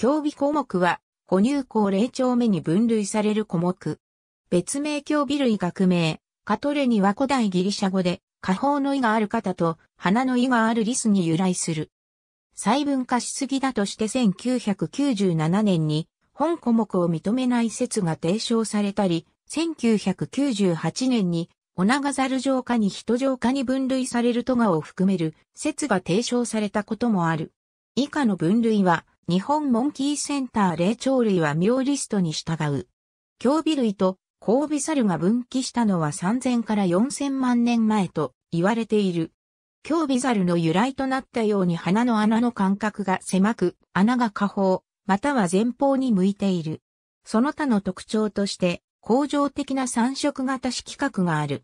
競技項目は、五入校霊長目に分類される項目。別名競技類学名、カトレには古代ギリシャ語で、花宝の意がある方と、花の意があるリスに由来する。細分化しすぎだとして1997年に、本項目を認めない説が提唱されたり、1998年に、オナガザル城下に人城下に分類されるトガを含める説が提唱されたこともある。以下の分類は、日本モンキーセンター霊長類は妙リストに従う。強尾類と交尾猿が分岐したのは3000から4000万年前と言われている。強尾猿の由来となったように鼻の穴の間隔が狭く、穴が下方、または前方に向いている。その他の特徴として、恒常的な三色型色覚がある。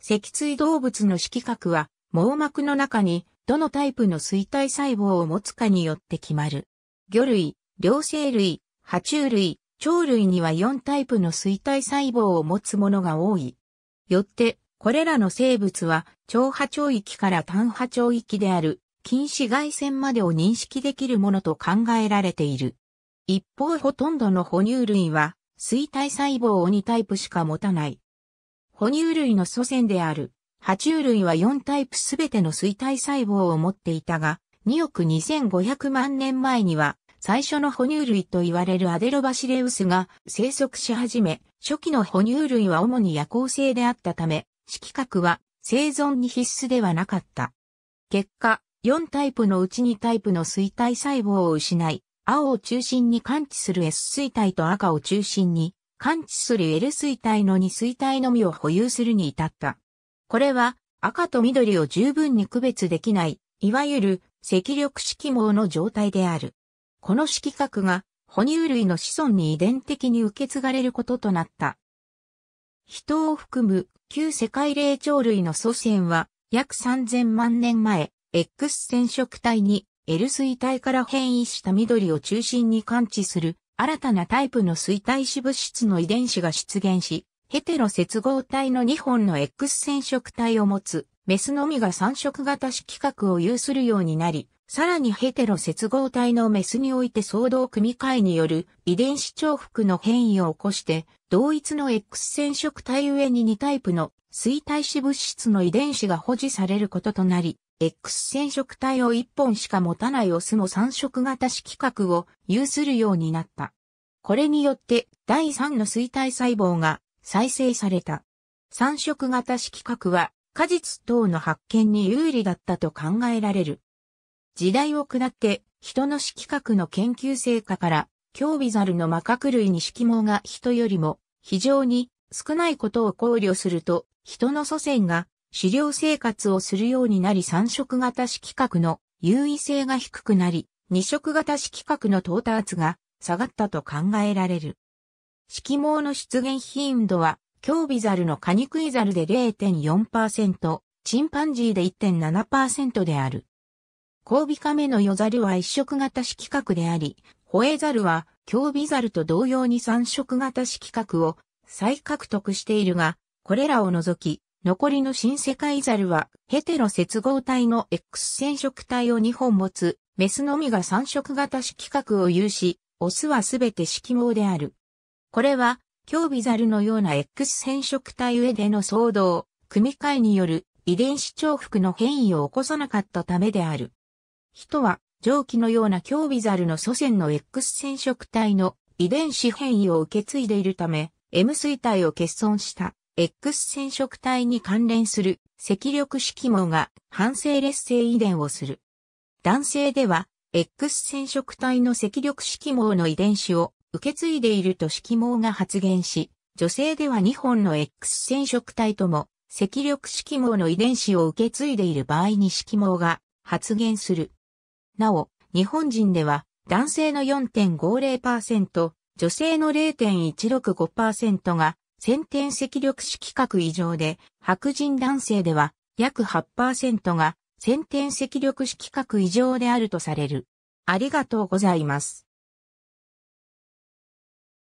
脊椎動物の色覚は、網膜の中に、どのタイプの錐体細胞を持つかによって決まる。魚類、両生類、爬虫類、鳥類には4タイプの水体細胞を持つものが多い。よって、これらの生物は、超波長域から単波長域である、近紫外線までを認識できるものと考えられている。一方ほとんどの哺乳類は、水体細胞を2タイプしか持たない。哺乳類の祖先である、爬虫類は4タイプすべての水体細胞を持っていたが、2億2500万年前には、最初の哺乳類と言われるアデロバシレウスが生息し始め、初期の哺乳類は主に夜行性であったため、色覚は生存に必須ではなかった。結果、4タイプのうち2タイプの水体細胞を失い、青を中心に感知する S 水体と赤を中心に感知する L 水体の2水体のみを保有するに至った。これは赤と緑を十分に区別できない、いわゆる赤緑色網の状態である。この色覚が哺乳類の子孫に遺伝的に受け継がれることとなった。人を含む旧世界霊長類の祖先は約3000万年前、X 染色体に L 水体から変異した緑を中心に感知する新たなタイプの水体子物質の遺伝子が出現し、ヘテロ接合体の2本の X 染色体を持つメスのみが三色型色覚を有するようになり、さらにヘテロ接合体のメスにおいて相同組み換えによる遺伝子重複の変異を起こして、同一の X 染色体上に2タイプの水体子物質の遺伝子が保持されることとなり、X 染色体を1本しか持たないオスも三色型色覚を有するようになった。これによって第3の水体細胞が再生された。三色型色覚は果実等の発見に有利だったと考えられる。時代を下って、人の色覚の研究成果から、競技ザルの魔核類に色盲が人よりも非常に少ないことを考慮すると、人の祖先が狩猟生活をするようになり三色型色覚の優位性が低くなり、二色型色覚の到達が下がったと考えられる。色盲の出現頻度は京ビザルのカニクイザルで0.4%、チンパンジーで1.7%である。交尾カメのヨザルは一色型色覚であり、ホエザルは京ビザルと同様に三色型色覚を再獲得しているが、これらを除き、残りの新世界ザルはヘテロ接合体の X 染色体を2本持つ、メスのみが三色型色覚を有し、オスはすべて色盲である。これは強ビザルのような X 染色体上での騒動、組み換えによる遺伝子重複の変異を起こさなかったためである。人は、蒸気のような強ビザルの祖先の X 染色体の遺伝子変異を受け継いでいるため、M 水体を欠損した X 染色体に関連する赤力色網が反性劣性遺伝をする。男性では、X 染色体の赤力色網の遺伝子を受け継いでいると色盲が発言し、女性では2本の X 染色体とも、赤力色盲の遺伝子を受け継いでいる場合に色盲が発現する。なお、日本人では男性の4.50%、女性の0.165%が先天赤力色核異常で、白人男性では約8%が先天赤力色核異常であるとされる。ありがとうございます。